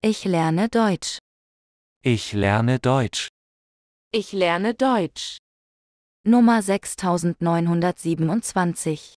Ich lerne Deutsch. Ich lerne Deutsch. Ich lerne Deutsch. Nummer 6927.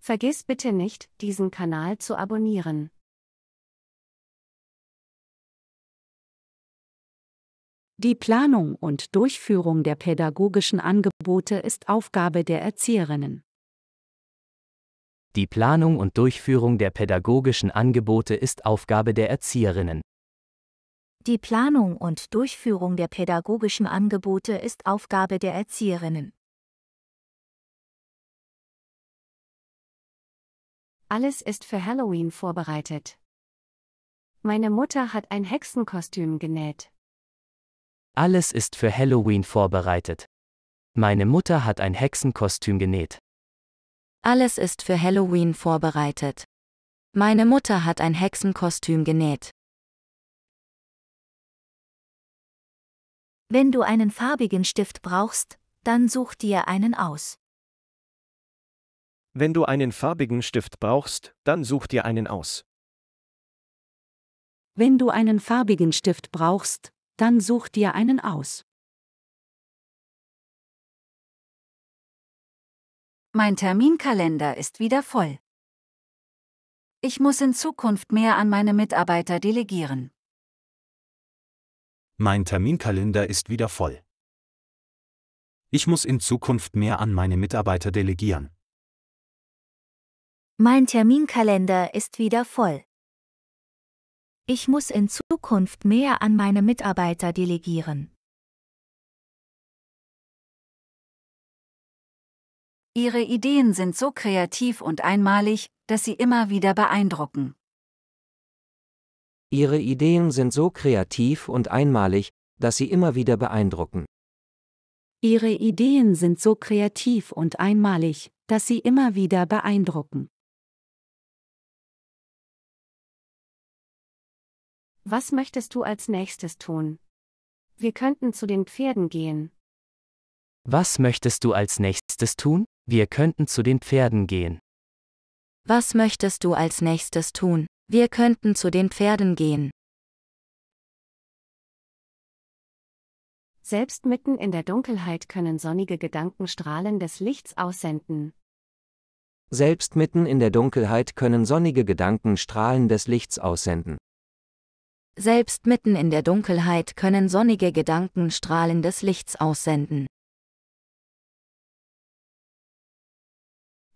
Vergiss bitte nicht, diesen Kanal zu abonnieren. Die Planung und Durchführung der pädagogischen Angebote ist Aufgabe der Erzieherinnen. Die Planung und Durchführung der pädagogischen Angebote ist Aufgabe der Erzieherinnen. Die Planung und Durchführung der pädagogischen Angebote ist Aufgabe der Erzieherinnen. Alles ist für Halloween vorbereitet. Meine Mutter hat ein Hexenkostüm genäht. Alles ist für Halloween vorbereitet. Meine Mutter hat ein Hexenkostüm genäht. Alles ist für Halloween vorbereitet. Meine Mutter hat ein Hexenkostüm genäht. Wenn du einen farbigen Stift brauchst, dann such dir einen aus. Wenn du einen farbigen Stift brauchst, dann such dir einen aus. Wenn du einen farbigen Stift brauchst, dann such dir einen aus. Mein Terminkalender ist wieder voll. Ich muss in Zukunft mehr an meine Mitarbeiter delegieren. Mein Terminkalender ist wieder voll. Ich muss in Zukunft mehr an meine Mitarbeiter delegieren. Mein Terminkalender ist wieder voll. Ich muss in Zukunft mehr an meine Mitarbeiter delegieren. Ihre Ideen sind so kreativ und einmalig, dass sie immer wieder beeindrucken. Ihre Ideen sind so kreativ und einmalig, dass sie immer wieder beeindrucken. Ihre Ideen sind so kreativ und einmalig, dass sie immer wieder beeindrucken. Was möchtest du als nächstes tun? Wir könnten zu den Pferden gehen. Was möchtest du als nächstes tun? Wir könnten zu den Pferden gehen. Was möchtest du als nächstes tun? Wir könnten zu den Pferden gehen. Selbst mitten in der Dunkelheit können sonnige Gedanken Strahlen des Lichts aussenden. Selbst mitten in der Dunkelheit können sonnige Gedanken Strahlen des Lichts aussenden. Selbst mitten in der Dunkelheit können sonnige Gedanken Strahlen des Lichts aussenden.